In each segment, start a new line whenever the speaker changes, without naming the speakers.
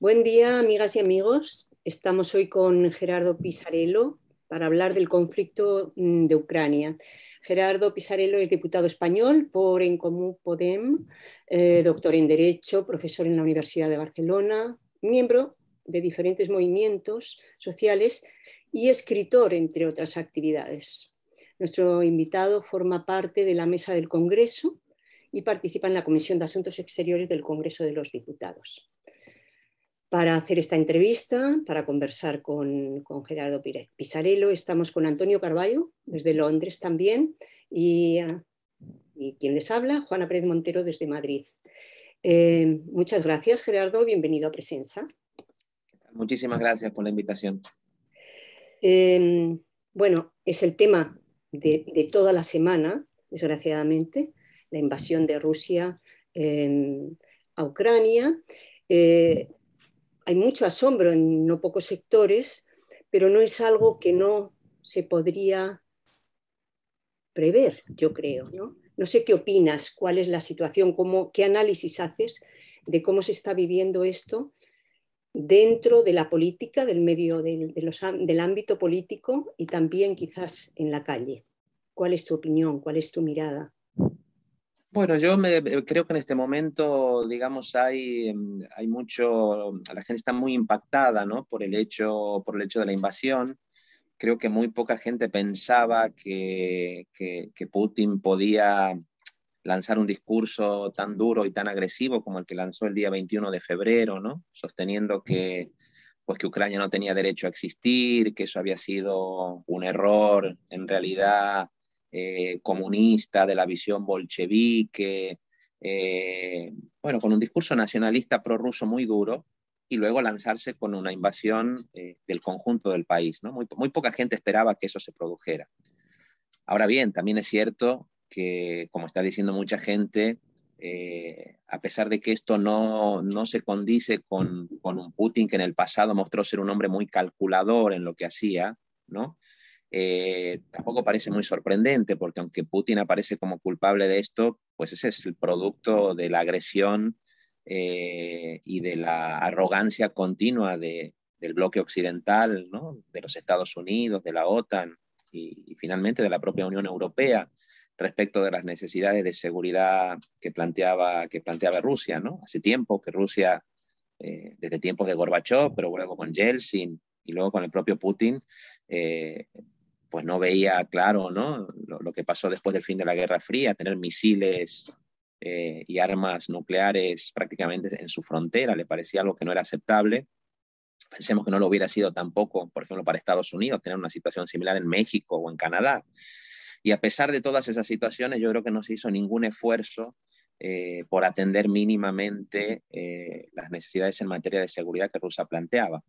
Buen día, amigas y amigos. Estamos hoy con Gerardo Pisarello para hablar del conflicto mm, de Ucrania. Gerardo Pisarello es diputado español por En Común Podem, eh, doctor en Derecho, profesor en la Universidad de Barcelona, miembro de diferentes movimientos sociales y escritor, entre otras actividades. Nuestro invitado forma parte de la mesa del Congreso y participa en la Comisión de Asuntos Exteriores del Congreso de los Diputados. Para hacer esta entrevista, para conversar con, Gerardo Pisarello, estamos con Antonio Carballo, desde Londres también, y, y quien les habla, Juana Pérez Montero, desde Madrid. Eh, muchas gracias, Gerardo, bienvenido a Presenza.
Muchísimas gracias por la invitación.
Em, bueno, es el tema de, toda la semana, desgraciadamente, la invasión de Rusia em, a Ucrania. Eh, hay mucho asombro en no pocos sectores, pero no es algo que no se podría prever, yo creo. No, sé qué opinas, cuál es la situación, cómo, qué análisis haces de cómo se está viviendo esto dentro de la política, del medio del ámbito político y también quizás en la calle. ¿Cuál es tu opinión? ¿Cuál es tu mirada?
Bueno, yo eh, creo que en este momento, digamos, hay, em, hay mucho, la gente está muy impactada por, el hecho, por el hecho de la invasión. Creo que muy poca gente pensaba que, Putin podía lanzar un discurso tan duro y tan agresivo como el que lanzó el día 21 de febrero, sosteniendo que, pues, que Ucrania no tenía derecho a existir, que eso había sido un error en realidad eh, comunista, de la visión bolchevique, eh, bueno, con un discurso nacionalista prorruso muy duro y luego lanzarse con una invasión eh, del conjunto del país. ¿no? Muy, muy poca gente esperaba que eso se produjera. Ahora bien, también es cierto que, como está diciendo mucha gente, a pesar de que esto no, no se condice con, con, un Putin que en el pasado mostró ser un hombre muy calculador en lo que hacía, ¿no? Eh, tampoco parece muy sorprendente, porque aunque Putin aparece como culpable de esto, pues ese es el producto de la agresión eh, y de la arrogancia continua del bloque occidental, ¿no? de los Estados Unidos, de la OTAN y, finalmente de la propia Unión Europea respecto de las necesidades de seguridad que planteaba, que planteaba Rusia. ¿no? Hace tiempo que Rusia, eh, desde tiempos de Gorbachev, pero luego con Yeltsin y luego con el propio Putin, eh, pues no veía claro ¿no? Lo, que pasó después del fin de la Guerra Fría, tener misiles eh, y armas nucleares prácticamente en su frontera, le parecía algo que no era aceptable. Pensemos que no lo hubiera sido tampoco, por ejemplo, para Estados Unidos, tener una situación similar en México o en Canadá. Y a pesar de todas esas situaciones, yo creo que no se hizo ningún esfuerzo eh, por atender mínimamente eh, las necesidades en materia de seguridad que Rusia planteaba.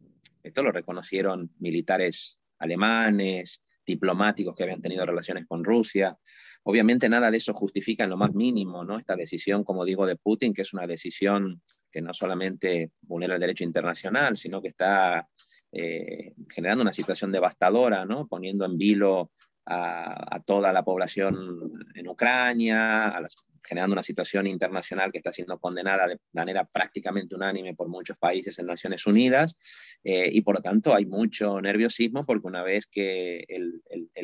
Esto lo reconocieron militares alemanes, diplomáticos que habían tenido relaciones con Rusia. Obviamente nada de eso justifica en lo más mínimo ¿no? esta decisión, como digo, de Putin, que es una decisión que no solamente vulnera el derecho internacional, sino que está eh, generando una situación devastadora, ¿no? poniendo en vilo a, a, toda la población en Ucrania, a las generando una situación internacional que está siendo condenada de manera prácticamente unánime por muchos países en Naciones Unidas eh, y por lo tanto hay mucho nerviosismo porque una vez que el,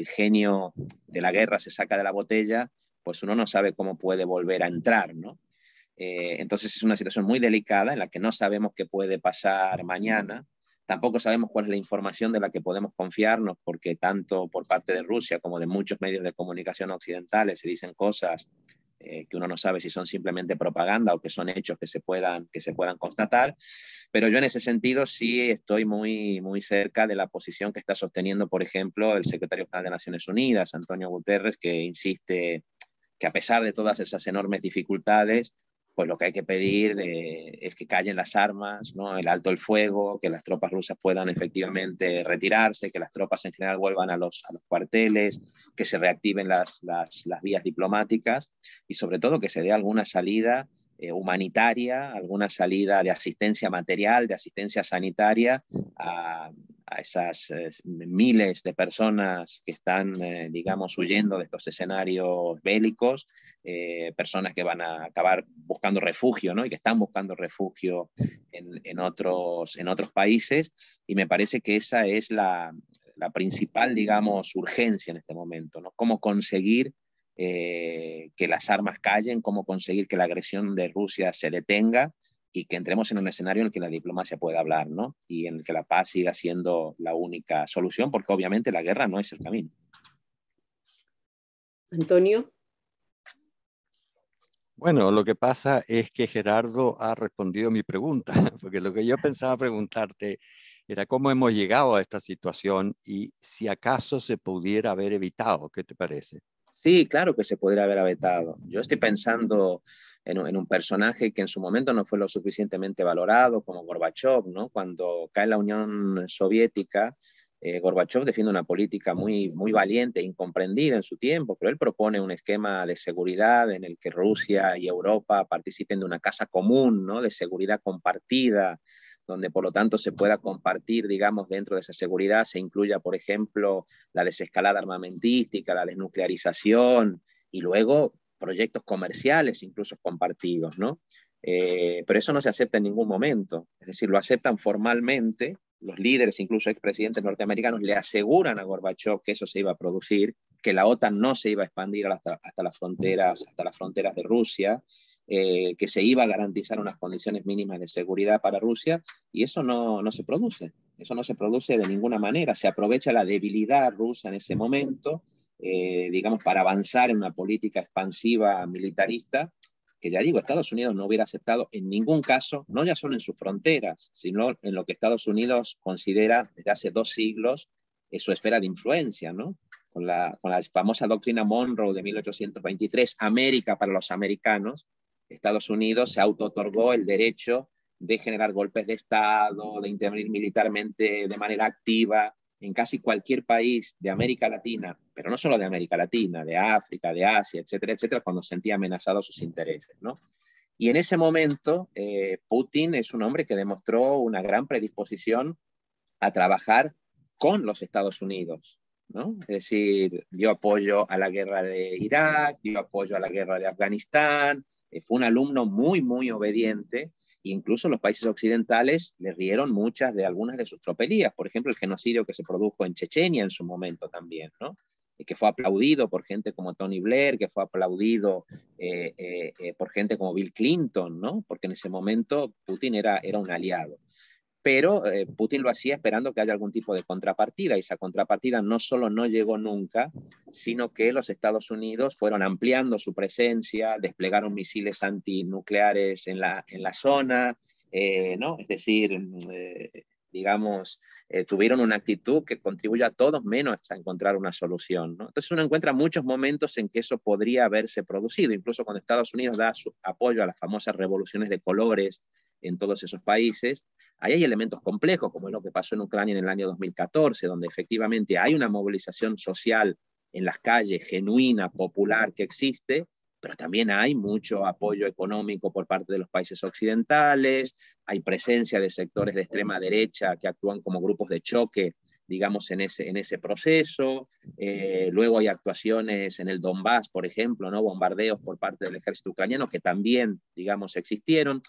genio de la guerra se saca de la botella, pues uno no sabe cómo puede volver a entrar, ¿no? Eh, entonces es una situación muy delicada en la que no sabemos qué puede pasar mañana, Tampoco sabemos cuál es la información de la que podemos confiarnos, porque tanto por parte de Rusia como de muchos medios de comunicación occidentales se dicen cosas eh, que uno no sabe si son simplemente propaganda o que son hechos que se puedan, que se puedan constatar, pero yo en ese sentido sí estoy muy, muy cerca de la posición que está sosteniendo, por ejemplo, el secretario general de Naciones Unidas, Antonio Guterres, que insiste que a pesar de todas esas enormes dificultades, pues lo que hay que pedir eh, es que callen las armas, ¿no? el alto el fuego, que las tropas rusas puedan efectivamente retirarse, que las tropas en general vuelvan a los, cuarteles, que se reactiven las, las vías diplomáticas y sobre todo que se dé alguna salida eh, humanitaria, alguna salida de asistencia material, de asistencia sanitaria a, esas eh, miles de personas que están, eh, digamos, huyendo de estos escenarios bélicos, personas que van a acabar buscando refugio, ¿no? Y que están buscando refugio en, otros, en otros países. Y me parece que esa es la, la principal, digamos, urgencia en este momento, ¿no? Cómo conseguir eh, que las armas callen, cómo conseguir que la agresión de Rusia se detenga y que entremos en un escenario en el que la diplomacia pueda hablar, ¿no? Y en el que la paz siga siendo la única solución, porque
obviamente la guerra no es el camino.
Antonio.
Bueno, lo que pasa es que Gerardo ha respondido mi pregunta, porque lo que yo pensaba preguntarte era cómo hemos llegado a esta situación y si acaso se pudiera haber evitado, ¿qué te parece? Sí, claro que se podría haber
vetado. Yo estoy pensando en, un personaje que en su momento no fue lo suficientemente valorado, como Gorbachev, ¿no? Cuando cae la Unión Soviética, eh, Gorbachev defiende una política muy, muy valiente, e incomprendida en su tiempo, pero él propone un esquema de seguridad en el que Rusia y Europa participen de una casa común, ¿no? de seguridad compartida, donde por lo tanto se pueda compartir, digamos, dentro de esa seguridad, se incluya, por ejemplo, la desescalada armamentística, la desnuclearización y luego proyectos comerciales, incluso compartidos, ¿no? Eh, pero eso no se acepta en ningún momento, es decir, lo aceptan formalmente, los líderes, incluso expresidentes norteamericanos, le aseguran a Gorbachev que eso se iba a producir, que la OTAN no se iba a expandir hasta, hasta las, fronteras, hasta las fronteras de Rusia, eh, que se iba a garantizar unas condiciones mínimas de seguridad para Rusia y eso no, se produce, eso no se produce de ninguna manera, se aprovecha la debilidad rusa en ese momento, eh, digamos, para avanzar en una política expansiva militarista que ya digo, Estados Unidos no hubiera aceptado en ningún caso, no ya solo en sus fronteras, sino en lo que Estados Unidos considera desde hace dos siglos eh, su esfera de influencia, ¿no? Con la, con la famosa doctrina Monroe de 1823, América para los americanos, Estados Unidos se auto-otorgó el derecho de generar golpes de Estado, de intervenir militarmente de manera activa en casi cualquier país de América Latina, pero no solo de América Latina, de África, de Asia, etcétera, etcétera, cuando sentía amenazados sus intereses. ¿no? Y en ese momento, eh, Putin es un hombre que demostró una gran predisposición a trabajar con los Estados Unidos. ¿no? Es decir, dio apoyo a la guerra de Irak, dio apoyo a la guerra de Afganistán, eh, fue un alumno muy, muy obediente. incluso los países occidentales le rieron muchas de algunas de sus tropelías, por ejemplo, el genocidio que se produjo en Chechenia en su momento también, Y eh, que fue aplaudido por gente como Tony Blair, que fue aplaudido eh, por gente como Bill Clinton, ¿no? Porque en ese momento Putin era, era un aliado pero eh, Putin lo hacía esperando que haya algún tipo de contrapartida y esa contrapartida no solo no llegó nunca, sino que los Estados Unidos fueron ampliando su presencia, desplegaron misiles antinucleares en la, zona, eh, ¿no? es decir, mm, eh, digamos, tuvieron una actitud que contribuye a todos menos a encontrar una solución. Entonces uno encuentra muchos momentos en que eso podría haberse producido, incluso cuando Estados Unidos da su apoyo a las famosas revoluciones de colores en todos esos países Ahí hay elementos complejos, como es lo que pasó en Ucrania en el año 2014, donde efectivamente hay una movilización social en las calles genuina, popular, que existe, pero también hay mucho apoyo económico por parte de los países occidentales, hay presencia de sectores de extrema derecha que actúan como grupos de choque, digamos, en ese, en ese proceso. Eh, luego hay actuaciones en el Donbass, por ejemplo, ¿no? bombardeos por parte del ejército ucraniano que también, digamos, existieron.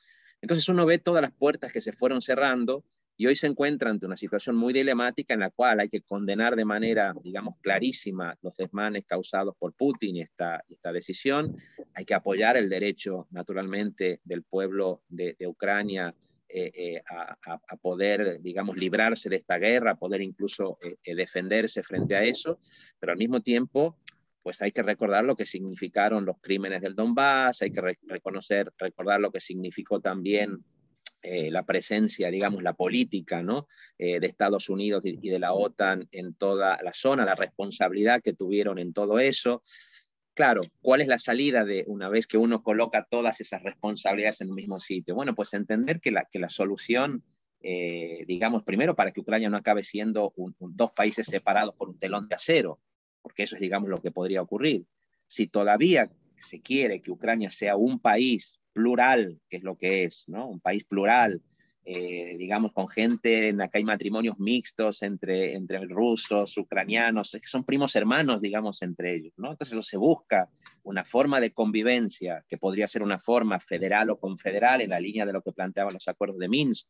Entonces uno ve todas las puertas que se fueron cerrando y hoy se encuentra ante una situación muy dilemática en la cual hay que condenar de manera, digamos, clarísima los desmanes causados por Putin y esta, decisión. Hay que apoyar el derecho, naturalmente, del pueblo de, Ucrania eh, eh, a, poder, digamos, librarse de esta guerra, poder incluso eh, defenderse frente a eso, pero al mismo tiempo pues hay que recordar lo que significaron los crímenes del Donbass, hay que reconocer, recordar lo que significó también eh, la presencia, digamos, la política eh, de Estados Unidos y de la OTAN en toda la zona, la responsabilidad que tuvieron en todo eso. Claro, ¿cuál es la salida de una vez que uno coloca todas esas responsabilidades en un mismo sitio? Bueno, pues entender que la, que la solución, eh, digamos, primero para que Ucrania no acabe siendo dos países separados por un telón de acero, porque eso es, digamos, lo que podría ocurrir. Si todavía se quiere que Ucrania sea un país plural, que es lo que es, ¿no? Un país plural, eh, digamos, con gente, en acá hay matrimonios mixtos entre, entre rusos, ucranianos, que son primos hermanos, digamos, entre ellos, ¿no? Entonces se busca una forma de convivencia que podría ser una forma federal o confederal en la línea de lo que planteaban los acuerdos de Minsk,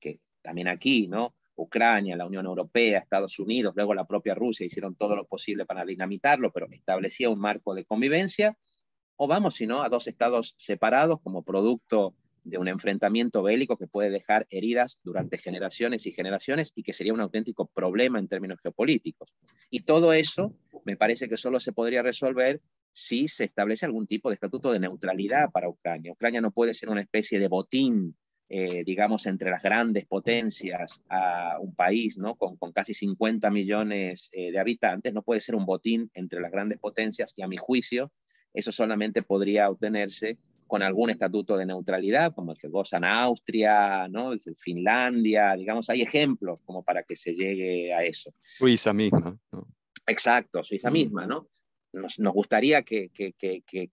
que también aquí, ¿no? Ucrania, la Unión Europea, Estados Unidos, luego la propia Rusia hicieron todo lo posible para dinamitarlo, pero establecía un marco de convivencia, o vamos, si no, a dos estados separados como producto de un enfrentamiento bélico que puede dejar heridas durante generaciones y generaciones y que sería un auténtico problema en términos geopolíticos. Y todo eso me parece que solo se podría resolver si se establece algún tipo de estatuto de neutralidad para Ucrania. Ucrania no puede ser una especie de botín eh, digamos, entre las grandes potencias a un país ¿no? con, casi 50 millones eh, de habitantes, no puede ser un botín entre las grandes potencias y a mi juicio eso solamente podría obtenerse con algún estatuto de neutralidad, como el que gozan Austria, ¿no? Finlandia, digamos, hay ejemplos como para que se llegue a eso.
Suiza misma.
Exacto, Suiza mm. misma, ¿no? nos, gustaría que,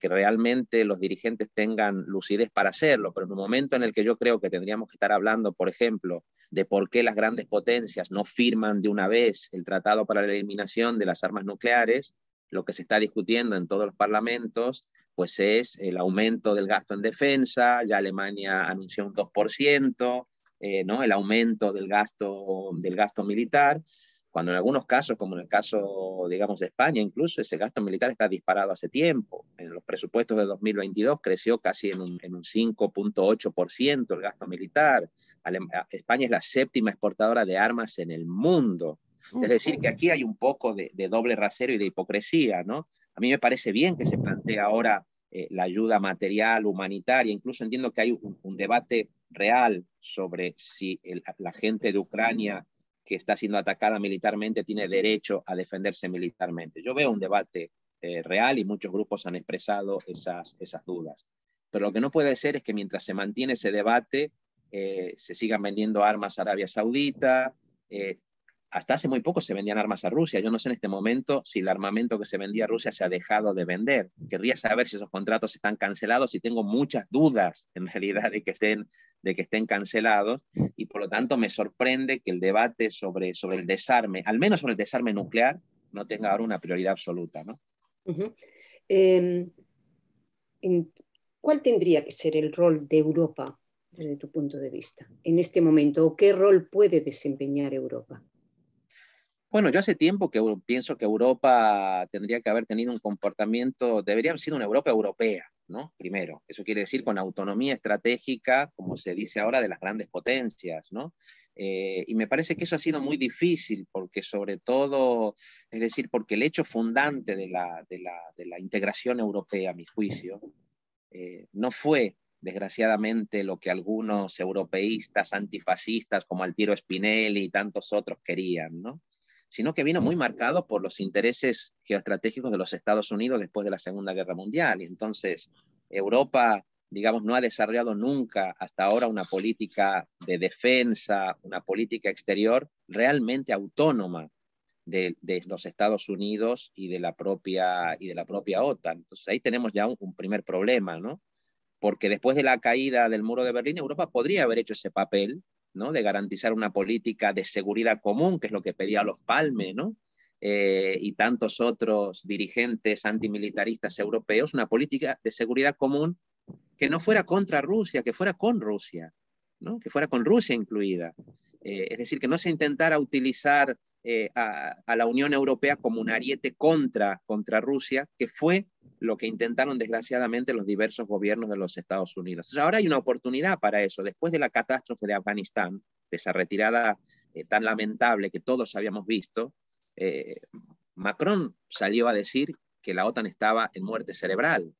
realmente los dirigentes tengan lucidez para hacerlo, pero en un momento en el que yo creo que tendríamos que estar hablando, por ejemplo, de por qué las grandes potencias no firman de una vez el Tratado para la Eliminación de las Armas Nucleares, lo que se está discutiendo en todos los parlamentos, pues es el aumento del gasto en defensa, ya Alemania anunció un 2%, eh, ¿no? el aumento del gasto, del gasto militar cuando en algunos casos, como en el caso, digamos, de España, incluso ese gasto militar está disparado hace tiempo. En los presupuestos de 2022 creció casi en un, 5.8% el gasto militar. España es la séptima exportadora de armas en el mundo. Es decir, que aquí hay un poco de, doble rasero y de hipocresía, ¿no? A mí me parece bien que se plantee ahora eh, la ayuda material, humanitaria, incluso entiendo que hay un, debate real sobre si la gente de Ucrania que está siendo atacada militarmente tiene derecho a defenderse militarmente. Yo veo un debate eh, real y muchos grupos han expresado esas, esas dudas. Pero lo que no puede ser es que mientras se mantiene ese debate, eh, se sigan vendiendo armas a Arabia Saudita. Eh, hasta hace muy poco se vendían armas a Rusia. Yo no sé en este momento si el armamento que se vendía a Rusia se ha dejado de vender. Querría saber si esos contratos están cancelados y tengo muchas dudas en realidad de que estén de que estén cancelados y por lo tanto me sorprende que el debate sobre, sobre el desarme, al menos sobre el desarme nuclear, no tenga ahora una prioridad absoluta. ¿no?
Em, ¿Cuál tendría que ser el rol de Europa desde tu punto de vista en este momento o qué rol puede desempeñar Europa?
Bueno, yo hace tiempo que pienso que Europa tendría que haber tenido un comportamiento, debería haber sido una Europa europea, ¿no? Primero, eso quiere decir con autonomía estratégica, como se dice ahora, de las grandes potencias, eh, y me parece que eso ha sido muy difícil, porque sobre todo, es decir, porque el hecho fundante de la, integración europea, a mi juicio, eh, no fue desgraciadamente lo que algunos europeístas antifascistas como Altiero Spinelli y tantos otros querían, ¿no? sino que vino muy marcado por los intereses geoestratégicos de los Estados Unidos después de la Segunda Guerra Mundial. Y entonces, Europa, digamos, no ha desarrollado nunca hasta ahora una política de defensa, una política exterior realmente autónoma de, los Estados Unidos y de la propia y de la propia OTAN. Entonces ahí tenemos ya un, un, primer problema, ¿no? Porque después de la caída del muro de Berlín, Europa podría haber hecho ese papel de garantizar una política de seguridad común, que es lo que pedía los Palme, eh, y tantos otros dirigentes antimilitaristas europeos, una política de seguridad común que no fuera contra Rusia, que fuera con Rusia, ¿no? que fuera con Rusia incluida. Eh, es decir, que no se intentara utilizar eh, a, la Unión Europea como un ariete contra, contra Rusia, que fue lo que intentaron desgraciadamente los diversos gobiernos de los Estados Unidos. ahora hay una oportunidad para eso. Después de la catástrofe de Afganistán, de esa retirada eh, tan lamentable que todos habíamos visto, eh, Macron salió a decir que la OTAN estaba en muerte cerebral.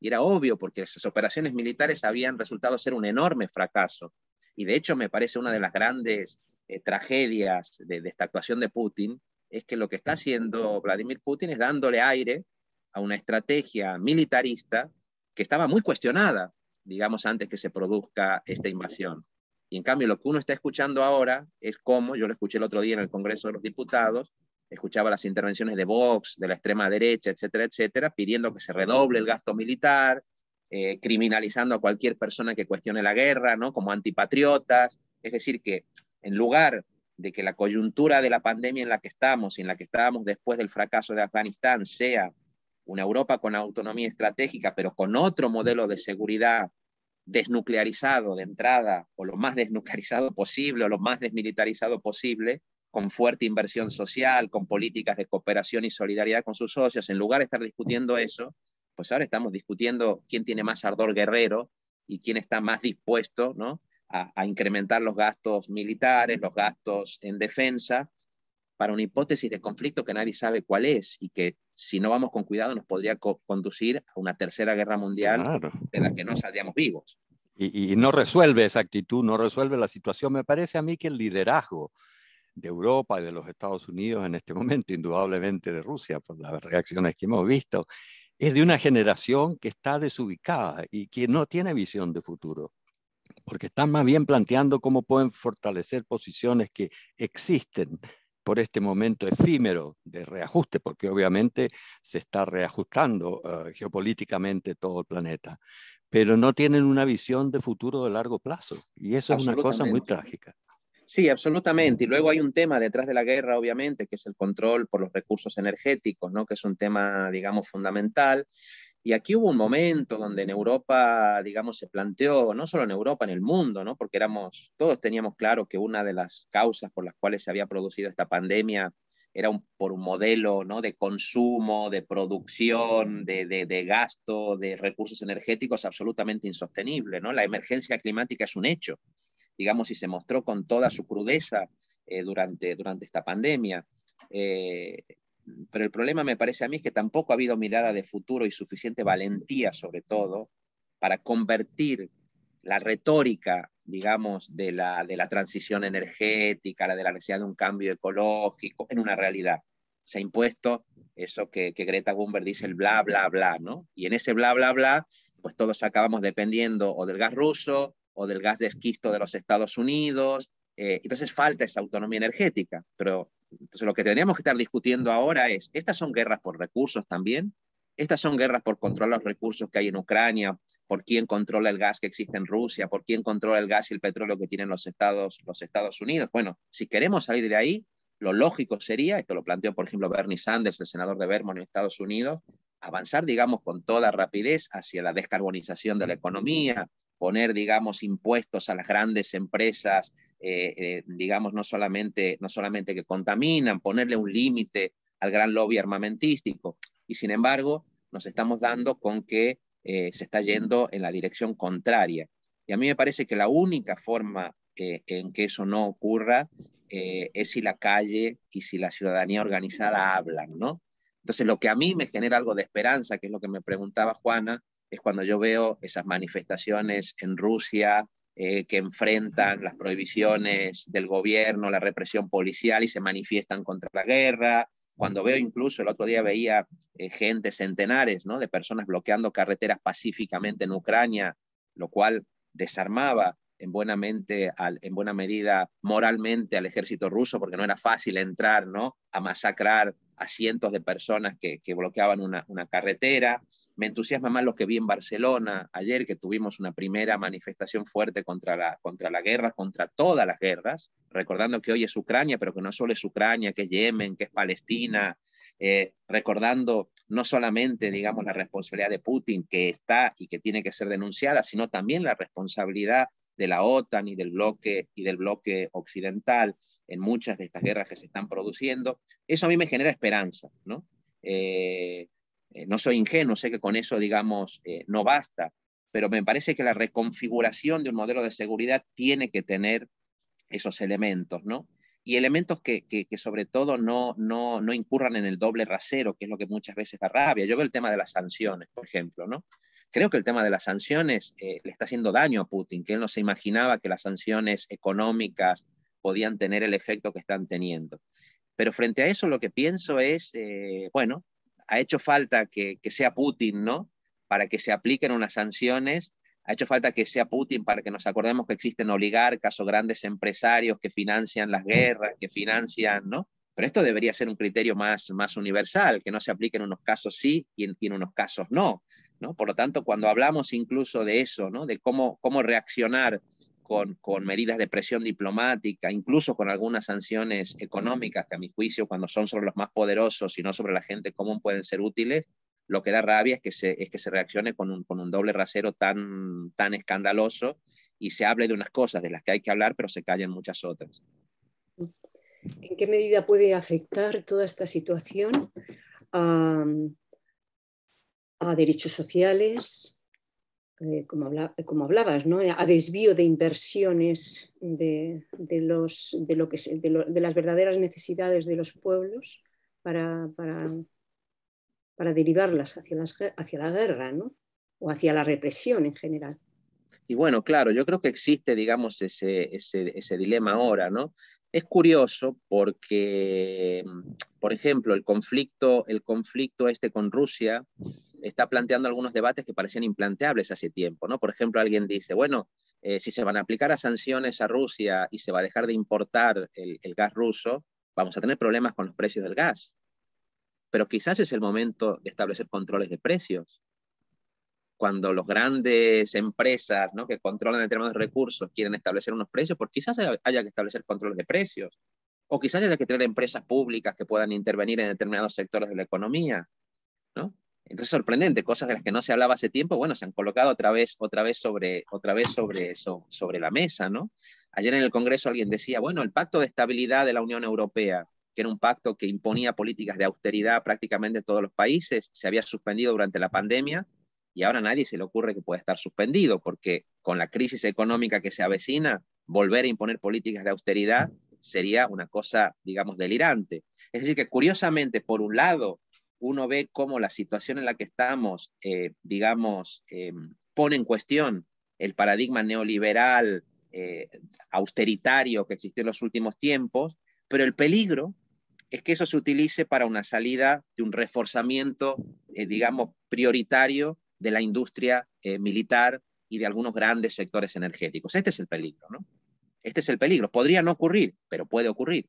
Y era obvio porque esas operaciones militares habían resultado ser un enorme fracaso. Y de hecho me parece una de las grandes eh, tragedias de esta actuación de Putin, es que lo que está haciendo Vladimir Putin es dándole aire a una estrategia militarista que estaba muy cuestionada, digamos, antes que se produzca esta invasión. Y en cambio, lo que uno está escuchando ahora es cómo, yo lo escuché el otro día en el Congreso de los Diputados, escuchaba las intervenciones de Vox, de la extrema derecha, etcétera, etcétera, pidiendo que se redoble el gasto militar, eh, criminalizando a cualquier persona que cuestione la guerra, ¿no? Como antipatriotas. Es decir, que en lugar de que la coyuntura de la pandemia en la que estamos y en la que estábamos después del fracaso de Afganistán sea una Europa con autonomía estratégica, pero con otro modelo de seguridad desnuclearizado de entrada, o lo más desnuclearizado posible, o lo más desmilitarizado posible, con fuerte inversión social, con políticas de cooperación y solidaridad con sus socios, en lugar de estar discutiendo eso, pues ahora estamos discutiendo quién tiene más ardor guerrero y quién está más dispuesto a incrementar los gastos militares, los gastos en defensa, para una hipótesis de conflicto que nadie sabe cuál es y que si no vamos con cuidado nos podría conducir a una tercera guerra
mundial de la que no saldríamos vivos. Y, y, no resuelve esa actitud, no resuelve la situación. Me parece a mí que el liderazgo de Europa y de los Estados Unidos en este momento, indudablemente de Rusia, por las reacciones que hemos visto, es de una generación que está desubicada y que no tiene visión de futuro, porque están más bien planteando cómo pueden fortalecer posiciones que existen, por este momento efímero de reajuste, porque obviamente se está reajustando eh, geopolíticamente todo el planeta, pero no tienen una visión de futuro de largo plazo. Y eso es una cosa muy trágica.
Sí, absolutamente. Y luego hay un tema detrás de la guerra, obviamente, que es el control por los recursos energéticos, ¿no? que es un tema, digamos, fundamental. Y aquí hubo un momento donde en Europa, digamos, se planteó, no solo en Europa, en el mundo, ¿no? porque éramos, todos teníamos claro que una de las causas por las cuales se había producido esta pandemia era un, por un modelo ¿no? de consumo, de producción, de, de, gasto, de recursos energéticos absolutamente insostenible. ¿no? La emergencia climática es un hecho, digamos, y se mostró con toda su crudeza eh, durante, durante esta pandemia. Eh, pero el problema me parece a mí es que tampoco ha habido mirada de futuro y suficiente valentía, sobre todo, para convertir la retórica, digamos, de la, transición energética, la de la necesidad de un cambio ecológico, en una realidad. Se ha impuesto eso que, Greta Thunberg dice, el bla, bla, bla, ¿no? Y en ese bla, bla, bla, pues todos acabamos dependiendo o del gas ruso o del gas de esquisto de los Estados Unidos eh, entonces falta esa autonomía energética. Pero entonces lo que tendríamos que estar discutiendo ahora es, ¿estas son guerras por recursos también? ¿Estas son guerras por controlar los recursos que hay en Ucrania? ¿Por quién controla el gas que existe en Rusia? ¿Por quién controla el gas y el petróleo que tienen los Estados, los Estados Unidos? Bueno, si queremos salir de ahí, lo lógico sería, esto lo planteó por ejemplo Bernie Sanders, el senador de Vermont en Estados Unidos, avanzar, digamos, con toda rapidez hacia la descarbonización de la economía, poner, digamos, impuestos a las grandes empresas eh, eh, digamos, no solamente, no solamente que contaminan, ponerle un límite al gran lobby armamentístico. Y sin embargo, nos estamos dando con que eh, se está yendo en la dirección contraria. Y a mí me parece que la única forma en que eso no ocurra es si la calle y si la ciudadanía organizada hablan, ¿no? Entonces, lo que a mí me genera algo de esperanza, que es lo que me preguntaba Juana, es cuando yo veo esas manifestaciones en Rusia, eh, que enfrentan las prohibiciones del gobierno, la represión policial y se manifiestan contra la guerra. Cuando veo incluso, el otro día veía eh, gente, centenares de personas bloqueando carreteras pacíficamente en Ucrania, lo cual desarmaba en buena, medida moralmente al ejército ruso, porque no era fácil entrar ¿no? a masacrar a cientos de personas que, bloqueaban una carretera. Me entusiasma más lo que vi en Barcelona ayer, que tuvimos una primera manifestación fuerte contra la, contra la guerra, contra todas las guerras, recordando que hoy es Ucrania, pero que no solo es Ucrania, que es Yemen, que es Palestina, eh, recordando no solamente, digamos, la responsabilidad de Putin, que está y que tiene que ser denunciada, sino también la responsabilidad de la OTAN y del bloque, y del bloque occidental en muchas de estas guerras que se están produciendo. Eso a mí me genera esperanza, ¿no? Eh, eh, no soy ingenuo, sé que con eso, digamos, eh, no basta, pero me parece que la reconfiguración de un modelo de seguridad tiene que tener esos elementos, ¿no? Y elementos que, sobre todo no, no, no, incurran en el doble rasero, que es lo que muchas veces da rabia. Yo veo el tema de las sanciones, por ejemplo, ¿no? Creo que el tema de las sanciones eh, le está haciendo daño a Putin, que él no se imaginaba que las sanciones económicas podían tener el efecto que están teniendo. Pero frente a eso lo que pienso es, bueno, ha hecho falta que, sea Putin, ¿no? Para que se apliquen unas sanciones ha hecho falta que sea Putin para que nos acordemos que existen oligarcas o grandes empresarios que financian las guerras, que financian, ¿no? Pero esto debería ser un criterio más, más universal, que no se aplique en unos casos sí y en, y en unos casos no, ¿no? Por lo tanto, cuando hablamos incluso de eso, ¿no? De cómo, cómo reaccionar con, con, medidas de presión diplomática, incluso con algunas sanciones económicas que a mi juicio, cuando son sobre los más poderosos y no sobre la gente común, pueden ser útiles, lo que da rabia es que se, es que se reaccione con un, con un doble rasero tan, tan escandaloso y se hable de unas cosas de las que hay que hablar, pero se callen muchas otras.
¿En qué medida puede afectar toda esta situación a, a derechos sociales, eh, como, hablabas, a desvío de inversiones de, los, lo que, de, las verdaderas necesidades de los pueblos para, para, derivarlas hacia, hacia la guerra o hacia la represión en general.
Y bueno, claro, yo creo que existe, digamos, ese, dilema ahora, ¿no? Es curioso porque, mm, por ejemplo, el conflicto, el conflicto este con Rusia, está planteando algunos debates que parecían implanteables hace tiempo. ¿no? Por ejemplo, alguien dice, bueno, eh, si se van a aplicar a sanciones a Rusia y se va a dejar de importar el, gas ruso, vamos a tener problemas con los precios del gas. Pero quizás es el momento de establecer controles de precios. Cuando las grandes empresas ¿no? que controlan determinados recursos quieren establecer unos precios, pues quizás haya que establecer controles de precios. O quizás haya que tener empresas públicas que puedan intervenir en determinados sectores de la economía. ¿no? Entonces, sorprendente, cosas de las que no se hablaba hace tiempo, bueno, se han colocado otra vez, otra vez, sobre, otra vez sobre, eso, sobre la mesa, ¿no? Ayer en el Congreso alguien decía, bueno, el Pacto de Estabilidad de la Unión Europea, que era un pacto que imponía políticas de austeridad prácticamente en todos los países, se había suspendido durante la pandemia y ahora nadie se le ocurre que pueda estar suspendido, porque con la crisis económica que se avecina, volver a imponer políticas de austeridad sería una cosa, digamos, delirante. Es decir, que curiosamente, por un lado, uno ve cómo la situación en la que estamos, eh, digamos, eh, pone en cuestión el paradigma neoliberal, eh, austeritario que existió en los últimos tiempos, pero el peligro es que eso se utilice para una salida de un reforzamiento, digamos, prioritario de la industria militar y de algunos grandes sectores energéticos. Este es el peligro, ¿no? Este es el peligro. Podría no ocurrir, pero puede ocurrir.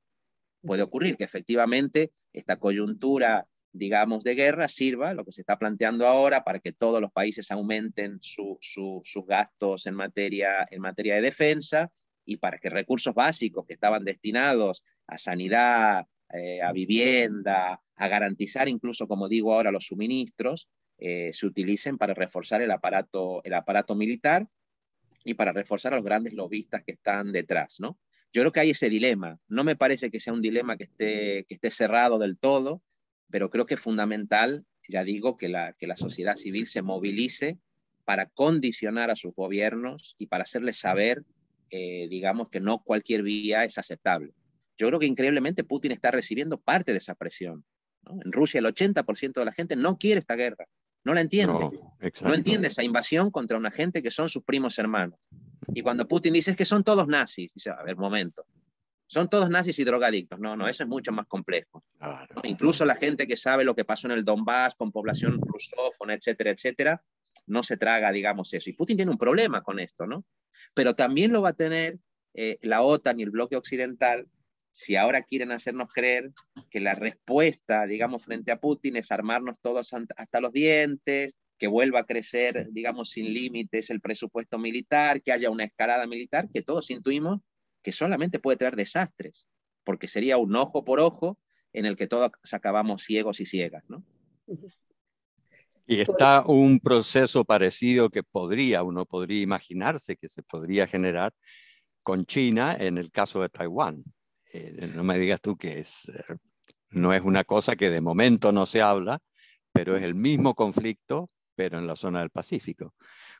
Puede ocurrir que efectivamente esta coyuntura digamos, de guerra sirva, lo que se está planteando ahora, para que todos los países aumenten sus gastos en materia, en materia de defensa y para que recursos básicos que estaban destinados a sanidad, eh, a vivienda, a garantizar incluso, como digo ahora, los suministros, eh, se utilicen para reforzar el aparato, el aparato militar y para reforzar a los grandes lobistas que están detrás, ¿no? Yo creo que hay ese dilema. No me parece que sea un dilema que esté, que esté cerrado del todo pero creo que es fundamental, ya digo, que la, que la sociedad civil se movilice para condicionar a sus gobiernos y para hacerles saber, eh, digamos, que no cualquier vía es aceptable. Yo creo que increíblemente Putin está recibiendo parte de esa presión. En Rusia el 80% de la gente no quiere esta guerra, no la entiende. No, entiende esa invasión contra una gente que son sus primos hermanos. Y cuando Putin dice que son todos nazis, dice, a ver, momento, son todos nazis y drogadictos. No, no, mm. eso es mucho más complejo. Incluso la gente que sabe lo que pasó en el Donbass con población rusófona, etcétera, etcétera, no se traga, digamos, eso. Y Putin tiene un problema con esto, ¿no? Pero también lo va a tener eh, la OTAN y el bloque occidental si ahora quieren hacernos creer que la respuesta, digamos, frente a Putin es armarnos todos hasta los dientes, que vuelva a crecer, digamos, sin límites el presupuesto militar, que haya una escalada militar, que todos intuimos que solamente puede traer desastres, porque sería un ojo por ojo en el que todos
acabamos ciegos y ciegas, Y pues está un proceso parecido que podría, uno podría imaginarse que se podría generar con China en el caso de Taiwán. Eh, no me digas tú que eh, no es una cosa que de momento no se habla, pero es el mismo conflicto, pero en la zona del Pacífico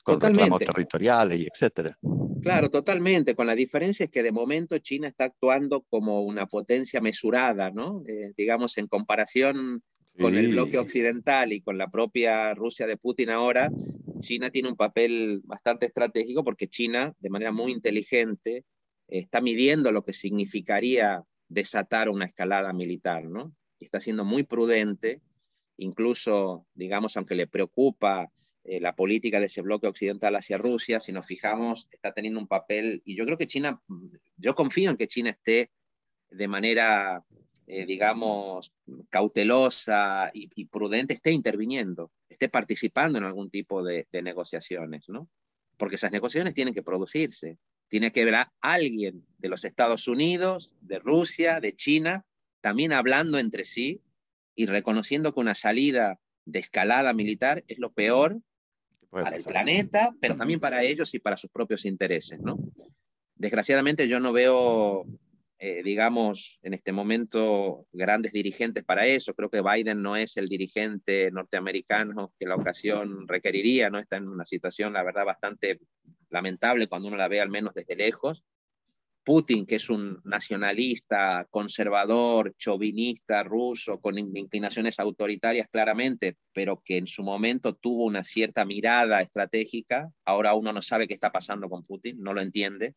con totalmente. territoriales y etcétera.
Claro, totalmente, con la diferencia es que de momento China está actuando como una potencia mesurada, ¿no? Eh, digamos, en comparación con el bloque occidental y con la propia Rusia de Putin ahora, China tiene un papel bastante estratégico porque China, de manera muy inteligente, está midiendo lo que significaría desatar una escalada militar, ¿no? Y está siendo muy prudente, incluso, digamos, aunque le preocupa eh, la política de ese bloque occidental hacia Rusia, si nos fijamos, está teniendo un papel, y yo creo que China, mm, yo confío en que China esté de manera, eh, digamos, cautelosa y, prudente, esté interviniendo, esté participando en algún tipo de, negociaciones, ¿no? Porque esas negociaciones tienen que producirse. Tiene que haber a alguien de los Estados Unidos, de Rusia, de China, también hablando entre sí y reconociendo que una salida de escalada militar es lo peor para el planeta, pero también para ellos y para sus propios intereses, ¿no? Desgraciadamente yo no veo, eh, digamos, en este momento grandes dirigentes para eso. Creo que Biden no es el dirigente norteamericano que la ocasión requeriría, ¿no? Está en una situación, la verdad, bastante lamentable cuando uno la ve al menos desde lejos Putin, que es un nacionalista, conservador, chauvinista, ruso, con inclinaciones autoritarias claramente, pero que en su momento tuvo una cierta mirada estratégica, ahora uno no sabe qué está pasando con Putin, no lo entiende.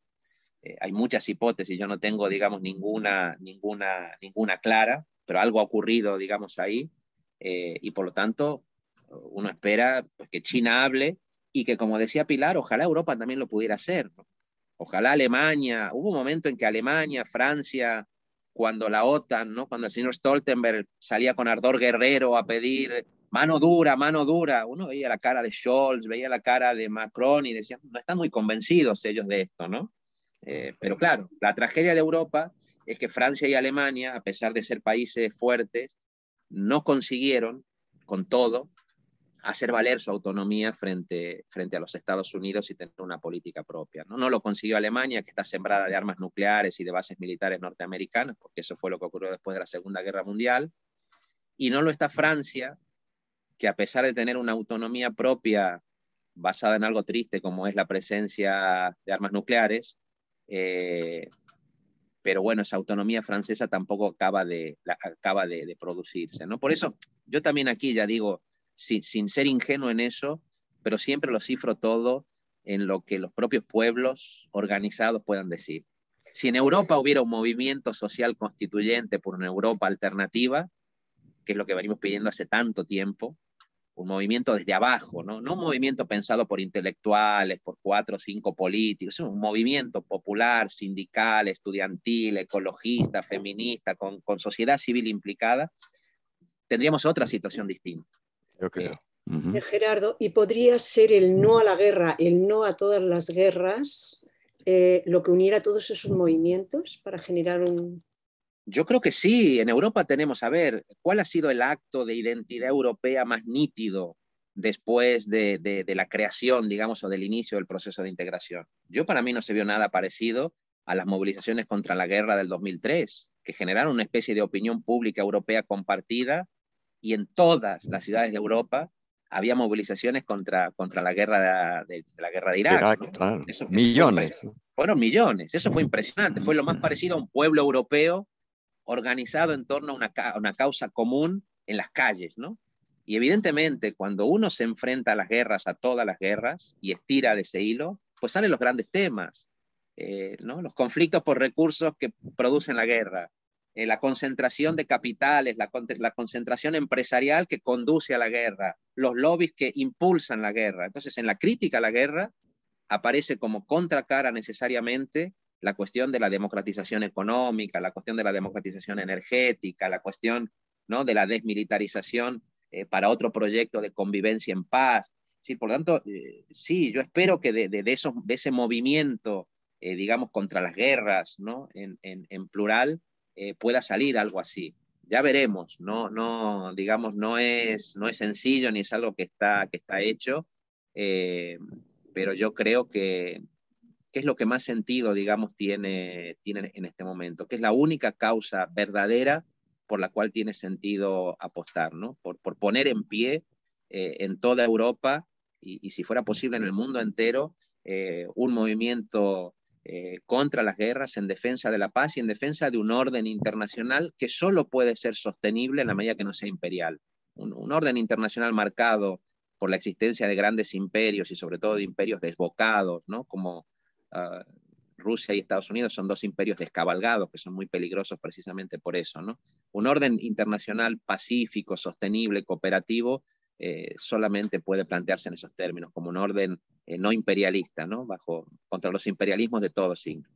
Eh, hay muchas hipótesis, yo no tengo, digamos, ninguna, ninguna, ninguna clara, pero algo ha ocurrido, digamos, ahí, eh, y por lo tanto uno espera pues, que China hable y que, como decía Pilar, ojalá Europa también lo pudiera hacer. Ojalá Alemania, hubo un momento en que Alemania, Francia, cuando la OTAN, ¿no? cuando el señor Stoltenberg salía con ardor guerrero a pedir mano dura, mano dura, uno veía la cara de Scholz, veía la cara de Macron y decían, no están muy convencidos ellos de esto, ¿no? Eh, pero claro, la tragedia de Europa es que Francia y Alemania, a pesar de ser países fuertes, no consiguieron, con todo, hacer valer su autonomía frente, frente a los Estados Unidos y tener una política propia. ¿no? no lo consiguió Alemania, que está sembrada de armas nucleares y de bases militares norteamericanas, porque eso fue lo que ocurrió después de la Segunda Guerra Mundial. Y no lo está Francia, que a pesar de tener una autonomía propia basada en algo triste como es la presencia de armas nucleares, eh, pero bueno, esa autonomía francesa tampoco acaba de, acaba de producirse. ¿no? Por eso yo también aquí ya digo, sin, ser ingenuo en eso, pero siempre lo cifro todo en lo que los propios pueblos organizados puedan decir. Si en Europa hubiera un movimiento social constituyente por una Europa alternativa, que es lo que venimos pidiendo hace tanto tiempo, un movimiento desde abajo, ¿no? un movimiento pensado por intelectuales, por cuatro o cinco políticos, un movimiento popular, sindical, estudiantil, ecologista, feminista, con sociedad civil implicada, tendríamos otra situación distinta. Yo creo.
Eh, Gerardo, y podría ser el no a la guerra, el no a todas las guerras, eh, lo que uniera todos esos movimientos para generar un...
Yo creo que sí, en Europa tenemos, a ver, ¿cuál ha sido el acto de identidad europea más nítido después de, de la creación, digamos, o del inicio del proceso de integración? Yo para mí no se vio nada parecido a las movilizaciones contra la guerra del 2003, que generaron una especie de opinión pública europea compartida y en todas las ciudades de Europa había movilizaciones contra, contra la, guerra de, la guerra de Irak. millones. fueron millones, eso fue impresionante, fue lo más parecido a un pueblo europeo organizado en torno a una, causa común en las calles, Y evidentemente, cuando uno se enfrenta a las guerras, a todas las guerras, y estira de ese hilo, pues salen los grandes temas, eh, ¿no? Los conflictos por recursos que producen la guerra, eh, la concentración de capitales, la, concentración empresarial que conduce a la guerra, los lobbies que impulsan la guerra. Entonces, en la crítica a la guerra aparece como contracara necesariamente la cuestión de la democratización económica, la cuestión de la democratización energética, la cuestión ¿no? de la desmilitarización eh, para otro proyecto de convivencia en paz. Sí, por lo tanto, eh, sí, yo espero que de, esos, de ese movimiento, digamos, contra las guerras, ¿no? en, en plural, eh, pueda salir algo así. Ya veremos, no, no, digamos, no es, no es sencillo ni es algo que está, que está hecho, eh, pero yo creo que, es lo que más sentido, digamos, tiene, tiene en este momento, que es la única causa verdadera por la cual tiene sentido apostar, ¿no? Por, por poner en pie eh, en toda Europa y, y, si fuera posible en el mundo entero, un movimiento eh, contra las guerras, en defensa de la paz y en defensa de un orden internacional que solo puede ser sostenible en la medida que no sea imperial. Un, orden internacional marcado por la existencia de grandes imperios y sobre todo de imperios desbocados, ¿no? como ah, Rusia y Estados Unidos son dos imperios descabalgados que son muy peligrosos precisamente por eso. ¿no? Un orden internacional pacífico, sostenible, cooperativo, eh, solamente puede plantearse en esos términos, como un orden eh, no imperialista, ¿no? Bajo, contra los imperialismos de todo signo.